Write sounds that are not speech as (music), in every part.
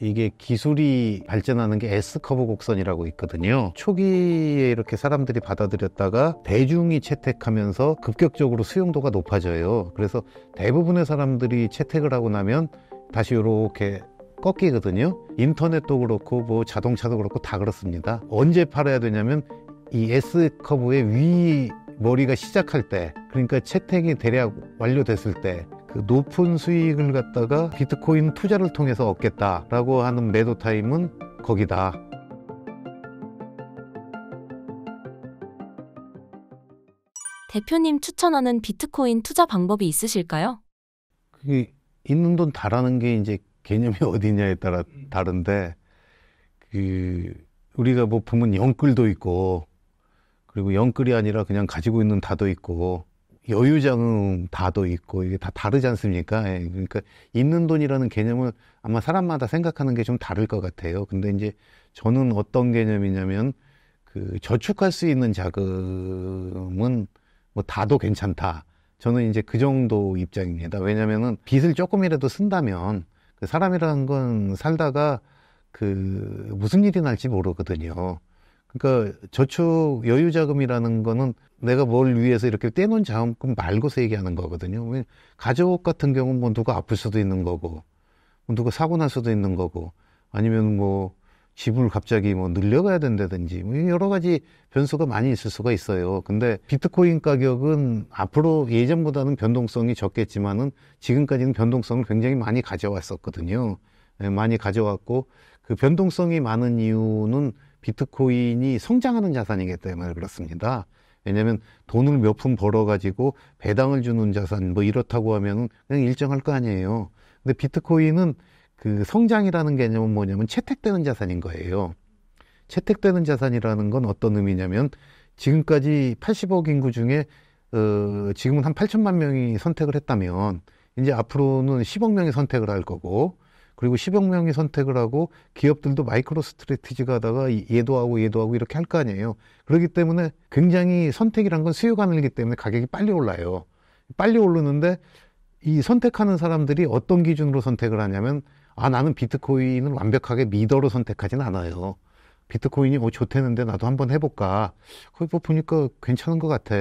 이게 기술이 발전하는 게 S커브 곡선이라고 있거든요. 초기에 이렇게 사람들이 받아들였다가 대중이 채택하면서 급격적으로 수용도가 높아져요. 그래서 대부분의 사람들이 채택을 하고 나면 다시 이렇게 꺾이거든요. 인터넷도 그렇고 뭐 자동차도 그렇고 다 그렇습니다. 언제 팔아야 되냐면 이 S커브의 위 머리가 시작할 때 그러니까 채택이 대략 완료됐을 때그 높은 수익을 갖다가 비트코인 투자를 통해서 얻겠다라고 하는 매도 타임은 거기다. 대표님 추천하는 비트코인 투자 방법이 있으실까요? 그게 있는 돈 다라는 게 이제 개념이 (laughs) 어디냐에 따라 다른데 그 우리가 뭐 보면 영끌도 있고 그리고 영끌이 아니라 그냥 가지고 있는 다도 있고 여유자금 다도 있고 이게 다 다르지 않습니까? 예, 그러니까 있는 돈이라는 개념을 아마 사람마다 생각하는 게 좀 다를 것 같아요. 근데 이제 저는 어떤 개념이냐면 그 저축할 수 있는 자금은 뭐 다도 괜찮다. 저는 이제 그 정도 입장입니다. 왜냐면은 빚을 조금이라도 쓴다면 그 사람이라는 건 살다가 그 무슨 일이 날지 모르거든요. 그러니까 저축 여유 자금이라는 거는 내가 뭘 위해서 이렇게 떼놓은 자금 말고서 얘기하는 거거든요. 가족 같은 경우는 뭐 누가 아플 수도 있는 거고, 뭐 누가 사고 날 수도 있는 거고, 아니면 뭐 집을 갑자기 뭐 늘려가야 된다든지 뭐 여러 가지 변수가 많이 있을 수가 있어요. 근데 비트코인 가격은 앞으로 예전보다는 변동성이 적겠지만은 지금까지는 변동성을 굉장히 많이 가져왔었거든요. 예, 많이 가져왔고 그 변동성이 많은 이유는 비트코인이 성장하는 자산이기 때문에 그렇습니다. 왜냐하면 돈을 몇 푼 벌어가지고 배당을 주는 자산 뭐 이렇다고 하면은 그냥 일정할 거 아니에요. 근데 비트코인은 그 성장이라는 개념은 뭐냐면 채택되는 자산인 거예요. 채택되는 자산이라는 건 어떤 의미냐면 지금까지 80억 인구 중에 어, 지금은 한 8천만 명이 선택을 했다면 이제 앞으로는 10억 명이 선택을 할 거고 그리고 1 0억 명이 선택을 하고 기업들도 마이크로 스트레티지가 다가예도 하고 예도 하고 이렇게 할 거 아니에요. 그렇기 때문에 굉장히 선택이란 건 수요가 늘기 때문에 가격이 빨리 올라요. 빨리 오르는데 이 선택하는 사람들이 어떤 기준으로 선택을 하냐면 아 나는 비트코인을 완벽하게 미더로 선택하진 않아요. 비트코인이 뭐 좋대는데 나도 한번 해볼까. 거기 뭐 보니까 괜찮은 것 같아.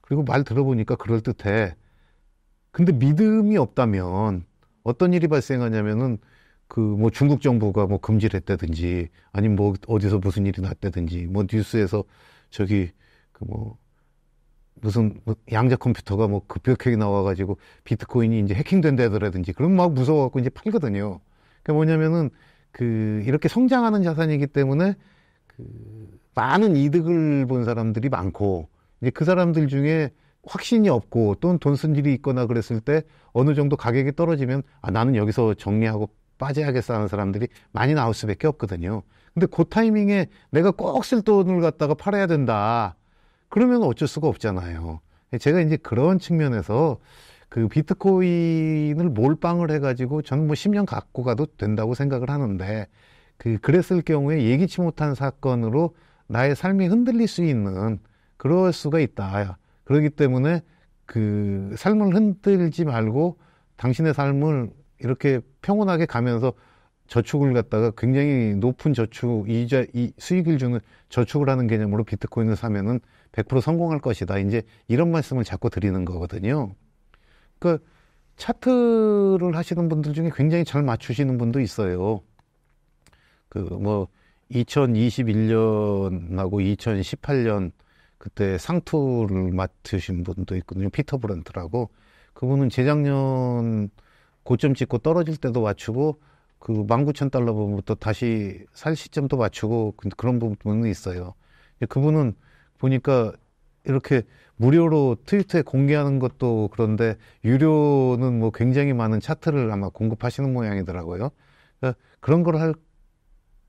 그리고 말 들어보니까 그럴 듯해. 근데 믿음이 없다면 어떤 일이 발생하냐면은 그 뭐 중국 정부가 뭐 금지를 했다든지 아니면 뭐 어디서 무슨 일이 났다든지 뭐 뉴스에서 저기 그 뭐 무슨 뭐 양자 컴퓨터가 뭐 급격하게 나와가지고 비트코인이 이제 해킹된다더라든지 그럼 막 무서워갖고 이제 팔거든요. 그러 뭐냐면은 그 이렇게 성장하는 자산이기 때문에 그 많은 이득을 본 사람들이 많고 이제 그 사람들 중에 확신이 없고 또는 돈 쓴일이 있거나 그랬을 때 어느 정도 가격이 떨어지면 아, 나는 여기서 정리하고 빠져야겠어 하는 사람들이 많이 나올 수밖에 없거든요. 근데 그 타이밍에 내가 꼭 쓸 돈을 갖다가 팔아야 된다. 그러면 어쩔 수가 없잖아요. 제가 이제 그런 측면에서 그 비트코인을 몰빵을 해가지고 저는 뭐 10년 갖고 가도 된다고 생각을 하는데 그 그랬을 경우에 예기치 못한 사건으로 나의 삶이 흔들릴 수 있는 그럴 수가 있다. 그러기 때문에 그 삶을 흔들지 말고 당신의 삶을 이렇게 평온하게 가면서 저축을 갖다가 굉장히 높은 저축 이자 이 수익을 주는 저축을 하는 개념으로 비트코인을 사면은 100% 성공할 것이다. 이제 이런 말씀을 자꾸 드리는 거거든요. 그 차트를 하시는 분들 중에 굉장히 잘 맞추시는 분도 있어요. 그 뭐 2021년하고 2018년 그때 상투를 맡으신 분도 있거든요. 피터 브런트라고. 그분은 재작년 고점 찍고 떨어질 때도 맞추고 그 19,000달러 부분부터 다시 살 시점도 맞추고 그, 그런 부분은 있어요. 그분은 보니까 이렇게 무료로 트위터에 공개하는 것도 그런데 유료는 뭐 굉장히 많은 차트를 아마 공급하시는 모양이더라고요. 그러니까 그런 걸 할,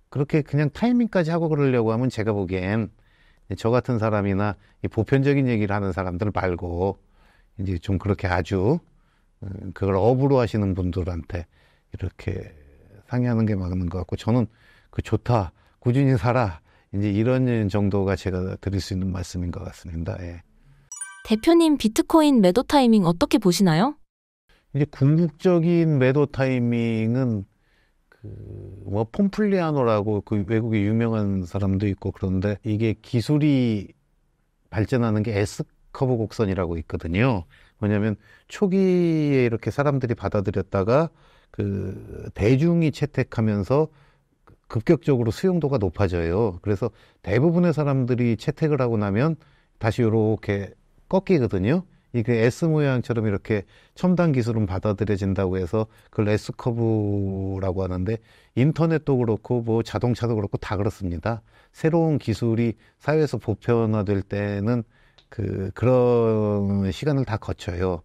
그렇게 그냥 타이밍까지 하고 그러려고 하면 제가 보기엔 예, 저 같은 사람이나 보편적인 얘기를 하는 사람들 말고 이제 좀 그렇게 아주 음, 그걸 업으로 하시는 분들한테 이렇게 상의하는 게 맞는 것 같고 저는 그 좋다 꾸준히 살아 이제 이런 정도가 제가 드릴 수 있는 말씀인 것 같습니다. 예. 대표님 비트코인 매도 타이밍 어떻게 보시나요? 이제 궁극적인 매도 타이밍은 그뭐 폼플리아노라고 그 외국에 유명한 사람도 있고 그런데 이게 기술이 발전하는 게 S 커브 곡선이라고 있거든요. 왜냐면 초기에 이렇게 사람들이 받아들였다가 그 대중이 채택하면서 급격적으로 수용도가 높아져요. 그래서 대부분의 사람들이 채택을 하고 나면 다시 이렇게 꺾이거든요. 이게 그 S 모양처럼 이렇게 첨단 기술은 받아들여진다고 해서 그걸 S 커브라고 하는데 인터넷도 그렇고 뭐 자동차도 그렇고 다 그렇습니다. 새로운 기술이 사회에서 보편화될 때는 그 그런 시간을 다 거쳐요.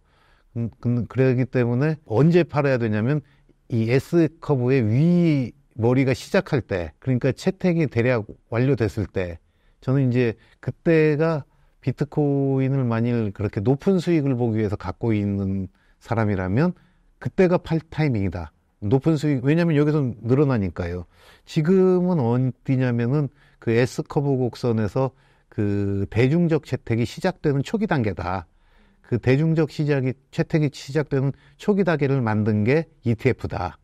음, 그, 그러기 때문에 언제 팔아야 되냐면 이 S 커브의 위 머리가 시작할 때, 그러니까 채택이 대략 완료됐을 때, 저는 이제 그때가 비트코인을 만일 그렇게 높은 수익을 보기 위해서 갖고 있는 사람이라면 그때가 팔 타이밍이다. 높은 수익, 왜냐면 여기서 늘어나니까요. 지금은 어디냐면은 그 S커브 곡선에서 그 대중적 채택이 시작되는 초기 단계다. 그 대중적 시작이, 채택이 시작되는 초기 단계를 만든 게 ETF다.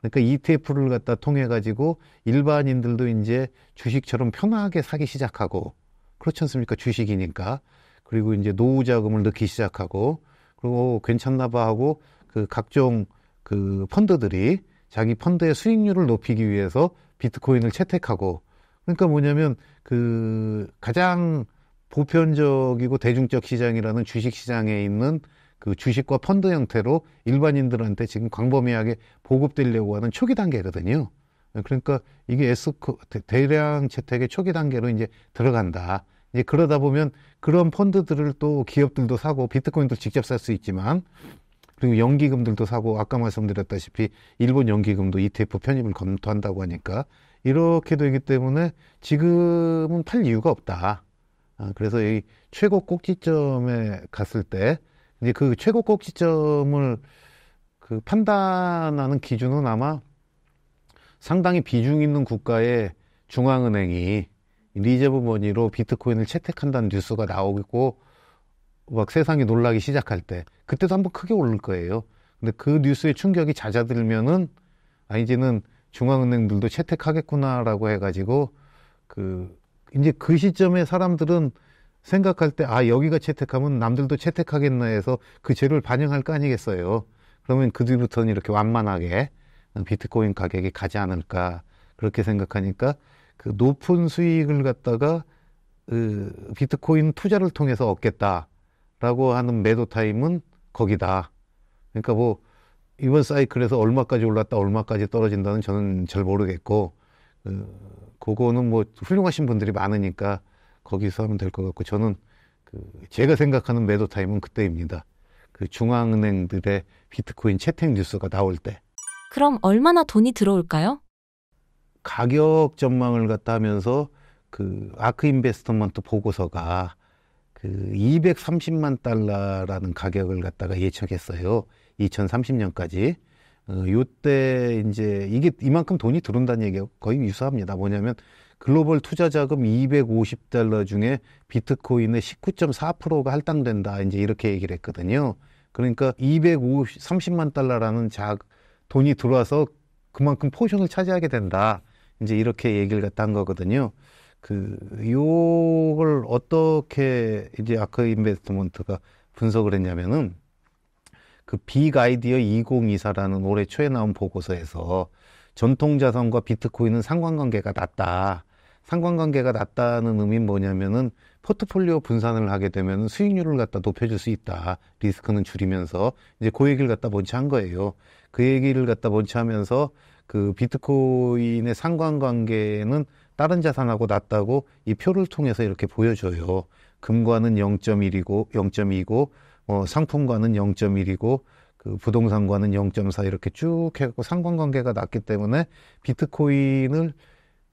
그러니까 ETF를 갖다 통해가지고 일반인들도 이제 주식처럼 편하게 사기 시작하고 그렇지 않습니까? 주식이니까. 그리고 이제 노후 자금을 넣기 시작하고 그리고 괜찮나 봐 하고 그 각종 그 펀드들이 자기 펀드의 수익률을 높이기 위해서 비트코인을 채택하고 그러니까 뭐냐면 그 가장 보편적이고 대중적 시장이라는 주식 시장에 있는 그 주식과 펀드 형태로 일반인들한테 지금 광범위하게 보급되려고 하는 초기 단계거든요. 예, 그러니까 이게 에스 S 대량 채택의 초기 단계로 이제 들어간다. 이제 그러다 보면 그런 펀드들을 또 기업들도 사고 비트코인도 직접 살 수 있지만 그리고 연기금들도 사고 아까 말씀드렸다시피 일본 연기금도 ETF 편입을 검토한다고 하니까 이렇게 되기 때문에 지금은 팔 이유가 없다. 아, 그래서 이 최고 꼭지점에 갔을 때 이제 그 최고 꼭지점을 그 판단하는 기준은 아마 상당히 비중 있는 국가의 중앙은행이 리제브 머니로 비트코인을 채택한다는 뉴스가 나오고 막 세상이 놀라기 시작할 때 그때도 한번 크게 오를 거예요. 근데 그 뉴스의 충격이 잦아들면은 아 이제는 중앙은행들도 채택하겠구나라고 해가지고 그 이제 그 시점에 사람들은 생각할 때 아 여기가 채택하면 남들도 채택하겠나 해서 그 죄를 반영할 거 아니겠어요. 그러면 그 뒤부터는 이렇게 완만하게 비트코인 가격이 가지 않을까 그렇게 생각하니까 그 높은 수익을 갖다가 그 비트코인 투자를 통해서 얻겠다라고 하는 매도 타임은 거기다. 그러니까 뭐 이번 사이클에서 얼마까지 올랐다 얼마까지 떨어진다는 저는 잘 모르겠고 그 그거는 뭐 훌륭하신 분들이 많으니까 거기서 하면 될 것 같고 저는 그 제가 생각하는 매도 타임은 그때입니다. 그 중앙은행들의 비트코인 채택 뉴스가 나올 때. 그럼 얼마나 돈이 들어올까요? 가격 전망을 갖다 하면서 그 아크 인베스트먼트 보고서가 그 230만 달러라는 가격을 갖다가 예측했어요. 2030년까지. 어, 요때 이제 이게 이만큼 돈이 들어온다는 얘기가 거의 유사합니다. 뭐냐면 글로벌 투자 자금 250달러 중에 비트코인의 19.4%가 할당된다. 이제 이렇게 얘기를 했거든요. 그러니까 230만 5 0 달러라는 자, 돈이 들어와서 그만큼 포션을 차지하게 된다. 이제 이렇게 얘기를 갖다 한 거거든요. 그, 요걸 어떻게 이제 아크 인베스트먼트가 분석을 했냐면은 그 빅아이디어 2024라는 올해 초에 나온 보고서에서 전통 자산과 비트코인은 상관관계가 낮다. 상관관계가 낮다는 의미는 뭐냐면은 포트폴리오 분산을 하게 되면 수익률을 갖다 높여줄 수 있다. 리스크는 줄이면서 이제 그 얘기를 갖다 번치한 거예요. 그 얘기를 갖다 번치하면서 그 비트코인의 상관관계는 다른 자산하고 낮다고이 표를 통해서 이렇게 보여줘요. 금과는 0.1이고 0.2고 어, 상품과는 0.1이고 그 부동산과는 0.4 이렇게 쭉 해갖고 상관관계가 낮기 때문에 비트코인을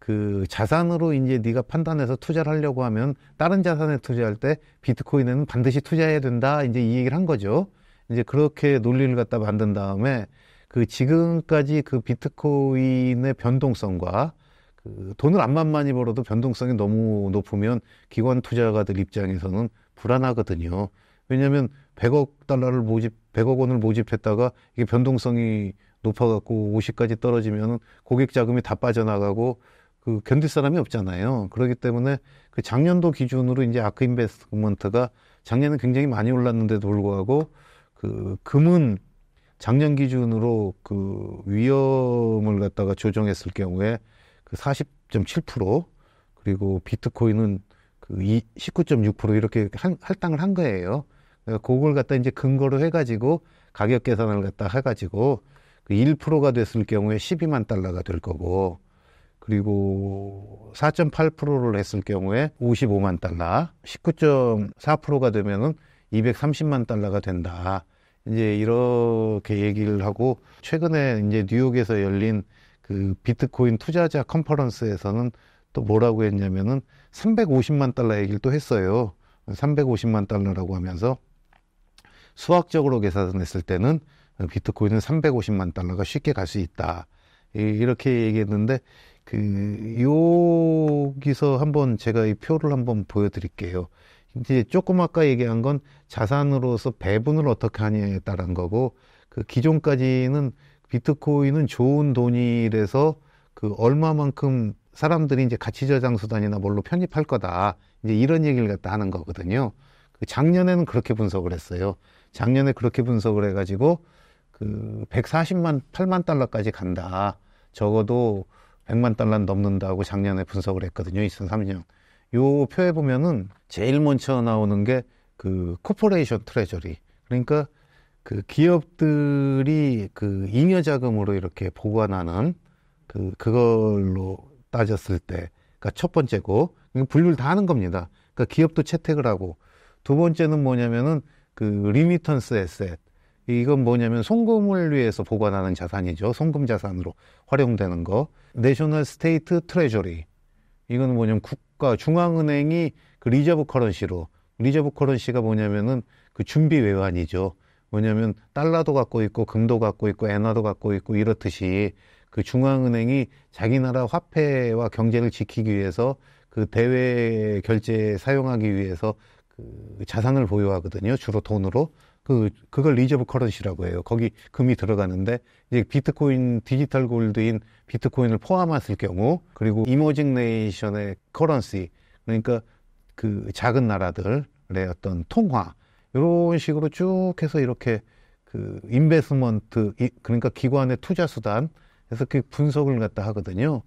그 자산으로 이제 네가 판단해서 투자를 하려고 하면 다른 자산에 투자할 때 비트코인에는 반드시 투자해야 된다 이제 이 얘기를 한 거죠. 이제 그렇게 논리를 갖다 만든 다음에 그 지금까지 그 비트코인의 변동성과 그 돈을 안만 많이 벌어도 변동성이 너무 높으면 기관 투자가들 입장에서는 불안하거든요. 왜냐하면 100억 달러를 모집, 100억 원을 모집했다가 이게 변동성이 높아갖고 50까지 떨어지면 고객 자금이 다 빠져나가고 그 견딜 사람이 없잖아요. 그러기 때문에 그 작년도 기준으로 이제 아크 인베스트먼트가 작년에 굉장히 많이 올랐는데도 불구하고 그 금은 작년 기준으로 그 위험을 갖다가 조정했을 경우에 그 40.7% 그리고 비트코인은 그19.6% 이렇게 한, 할당을 한 거예요. 그러니까 그걸 갖다 이제 근거로 해가지고 가격 계산을 갖다 해가지고 그 1%가 됐을 경우에 12만 달러가 될 거고 그리고 4.8%를 했을 경우에 55만 달러, 19.4%가 되면은 230만 달러가 된다. 이제 이렇게 얘기를 하고 최근에 이제 뉴욕에서 열린 그 비트코인 투자자 컨퍼런스에서는 또 뭐라고 했냐면은 350만 달러 얘기를 또 했어요. 350만 달러라고 하면서 수학적으로 계산했을 때는 비트코인은 350만 달러가 쉽게 갈 수 있다. 이렇게 얘기했는데 그 여기서 한번 제가 이 표를 한번 보여드릴게요. 이제 조금 아까 얘기한 건 자산으로서 배분을 어떻게 하냐에 따른 거고 그 기존까지는 비트코인은 좋은 돈이래서 그 얼마만큼 사람들이 이제 가치 저장 수단이나 뭘로 편입할 거다 이제 이런 얘기를 갖다 하는 거거든요. 그 작년에는 그렇게 분석을 했어요. 작년에 그렇게 분석을 해가지고 그 140만 8만 달러까지 간다. 적어도 100만 달러 넘는다고 작년에 분석을 했거든요. 2003년. 요 표에 보면은 제일 먼저 나오는 게 그 코퍼레이션 트레저리. 그러니까 그 기업들이 그 잉여 자금으로 이렇게 보관하는 그 그걸로 따졌을 때 그러니까 첫 번째고 분류를 다 하는 겁니다. 그러니까 기업도 채택을 하고 두 번째는 뭐냐면은 그 리미턴스 에셋 이건 뭐냐면 송금을 위해서 보관하는 자산이죠. 송금 자산으로 활용되는 거. 내셔널 스테이트 트레저리. 이건 뭐냐면 국가 중앙은행이 그 리저브 커런시로 리저브 커런시가 뭐냐면은 그 준비 외환이죠. 뭐냐면 달러도 갖고 있고 금도 갖고 있고 엔화도 갖고 있고 이렇듯이 그 중앙은행이 자기 나라 화폐와 경제를 지키기 위해서 그 대외 결제에 사용하기 위해서 그 자산을 보유하거든요. 주로 돈으로. 그 그걸 리저브 커런시라고 해요. 거기 금이 들어가는데 이제 비트코인 디지털 골드인 비트코인을 포함했을 경우 그리고 이모징 네이션의 커런시 그러니까 그 작은 나라들의 어떤 통화 이런 식으로 쭉 해서 이렇게 그 인베스먼트 그러니까 기관의 투자 수단 그래서 그 분석을 갖다 하거든요.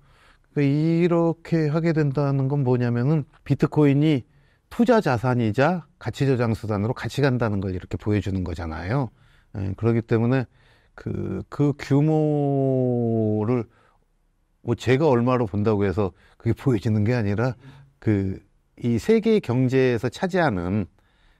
그러니까 이렇게 하게 된다는 건 뭐냐면은 비트코인이 투자 자산이자 가치 저장 수단으로 같이 간다는 걸 이렇게 보여주는 거잖아요. 예, 그렇기 때문에 그, 그 규모를 뭐 제가 얼마로 본다고 해서 그게 보여지는 게 아니라 그 이 세계 경제에서 차지하는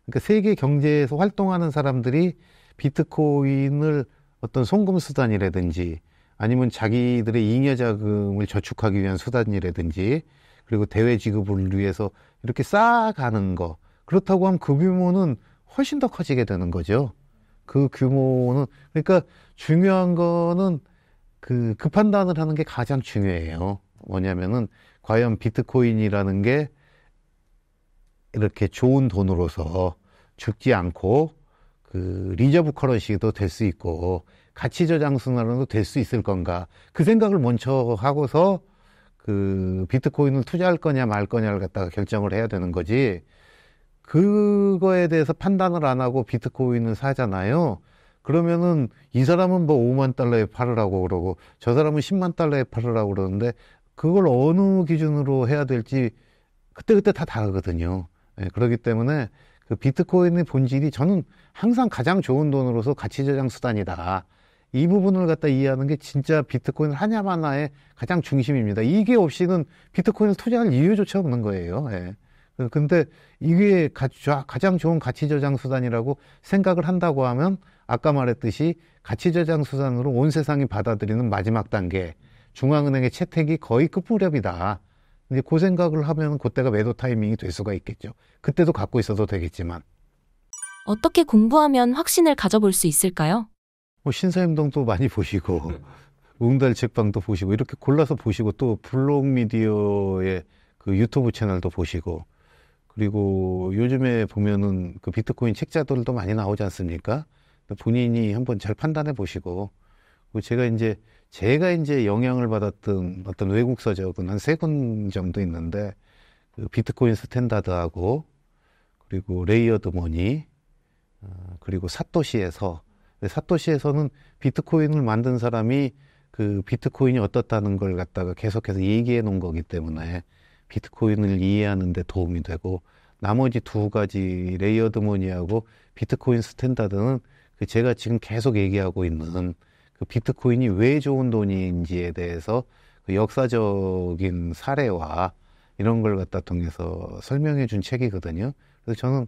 그러니까 세계 경제에서 활동하는 사람들이 비트코인을 어떤 송금 수단이라든지 아니면 자기들의 잉여 자금을 저축하기 위한 수단이라든지 그리고 대외 지급을 위해서 이렇게 쌓아가는 거. 그렇다고 하면 그 규모는 훨씬 더 커지게 되는 거죠. 그 규모는, 그러니까 중요한 거는 그, 급 그 판단을 하는 게 가장 중요해요. 뭐냐면은, 과연 비트코인이라는 게 이렇게 좋은 돈으로서 죽지 않고 그 리저브 커런시도 될 수 있고 가치 저장 순환으로도 될 수 있을 건가 그 생각을 먼저 하고서 그 비트코인을 투자할 거냐 말 거냐를 갖다가 결정을 해야 되는 거지. 그거에 대해서 판단을 안 하고 비트코인을 사잖아요. 그러면은 이 사람은 뭐 5만 달러에 팔으라고 그러고 저 사람은 10만 달러에 팔으라고 그러는데 그걸 어느 기준으로 해야 될지 그때그때 다 다르거든요. 예, 그렇기 때문에 그 비트코인의 본질이 저는 항상 가장 좋은 돈으로서 가치 저장 수단이다. 이 부분을 갖다 이해하는 게 진짜 비트코인 을 하냐 마나의 가장 중심입니다. 이게 없이는 비트코인을 투자할 이유조차 없는 거예요. 예. 근데 이게 가장 좋은 가치 저장 수단이라고 생각을 한다고 하면 아까 말했듯이 가치 저장 수단으로 온 세상이 받아들이는 마지막 단계 중앙은행의 채택이 거의 끝부렵이다. 이제 그 생각을 하면 그때가 매도 타이밍이 될 수가 있겠죠. 그때도 갖고 있어도 되겠지만 어떻게 공부하면 확신을 가져볼 수 있을까요? 뭐 신사임당도 많이 보시고 웅달 책방도 보시고 이렇게 골라서 보시고 또 블록 미디어의 그 유튜브 채널도 보시고 그리고 요즘에 보면은 그 비트코인 책자들도 많이 나오지 않습니까? 본인이 한번 잘 판단해 보시고 제가 이제 제가 이제 영향을 받았던 어떤 외국 서적은 한 세 권 정도 있는데 그 비트코인 스탠다드하고 그리고 레이어드 머니 어, 그리고 사토시에서 네, 사토시에서는 비트코인을 만든 사람이 그 비트코인이 어떻다는 걸 갖다가 계속해서 얘기해 놓은 거기 때문에 비트코인을 이해하는 데 도움이 되고 나머지 두 가지 레이어드 모니하고 비트코인 스탠다드는 그 제가 지금 계속 얘기하고 있는 그 비트코인이 왜 좋은 돈인지에 대해서 그 역사적인 사례와 이런 걸 갖다 통해서 설명해 준 책이거든요. 그래서 저는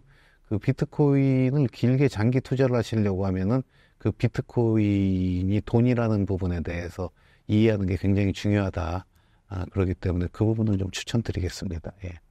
그 비트코인을 길게 장기 투자를 하시려고 하면은 그 비트코인이 돈이라는 부분에 대해서 이해하는 게 굉장히 중요하다. 아, 그렇기 때문에 그 부분은 좀 추천드리겠습니다. 예.